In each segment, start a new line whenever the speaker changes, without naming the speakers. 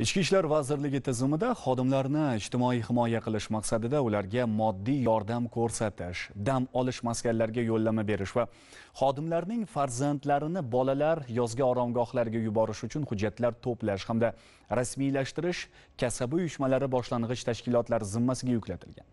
ichki ishlar vazirligi tizimida xodimlarni ijtimoiy himoya qilish maqsadida ularga moddiy yordam ko'rsatish dam olish maskanlariga yo'llanma berish va xodimlarning farzandlarini bolalar yozgi oromgohlariga yuborish uchun hujjatlar to'plash hamda rasmiylashtirish kasaba uyushmalari boshlang'ich tashkilotlar zimmasiga yuklatilgan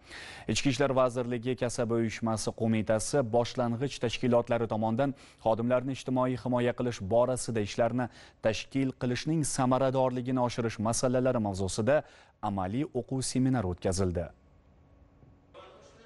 ichki ishlar vazirligi kasaba uyushmasi qo'mitasi boshlang'ich tashkilotlari tomonidan xodimlarni ijtimoiy himoya qilish borasida ishlarni tashkil qilishning samaradorligini oshirish masalalari mavzusida amaliy o'quv seminari o'tkazildi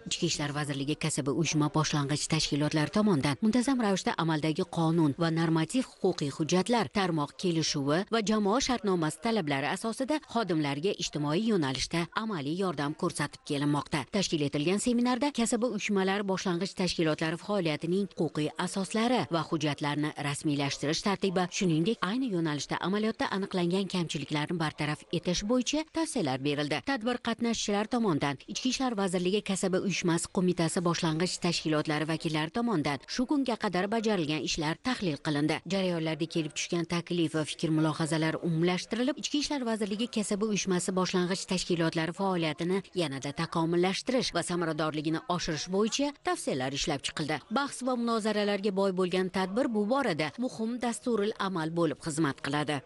ichki ishlar vazirligi kasaba uyushma boshlang'ich tashkilotlari tomonidan muntazam ravishda amaldagi qonun va normativ huquqiy hujjatlar tarmoq kelishuvi va jamoa shartnomasi talablari asosida xodimlarga ijtimoiy yo'nalishda amaliy yordam ko'rsatib kelinmoqda tashkil etilgan seminarda kasaba uyushmalari boshlang'ich tashkilotlari faoliyatining huquqiy asoslari va hujjatlarni rasmiylashtirish tartibi shuningdek ayni yo'nalishda amaliyotda aniqlangan kamchiliklarni bartaraf etish bo'yicha tavsiyalar berildi tadbir qatnashchilari tomonidan ichki ishlar vazirligi kasaba uyushmasi qo'mitasi boshlang'ich tashkilotlari vakillari tomonidan shu kunga qadar bajarilgan ishlar tahlil qilindi jarayonlarda kelib tushgan taklif va fikr mulohazalar umumlashtirilib ichki ishlar vazirligi kasaba uyushmasi boshlang'ich tashkilotlari faoliyatini yanada takomillashtirish va samaradorligini oshirish bo'yicha tavsiyalar ishlab chiqildi bahs va munozaralarga boy bo'lgan tadbir bu borada muhim dasturil amal bo'lib xizmat qiladi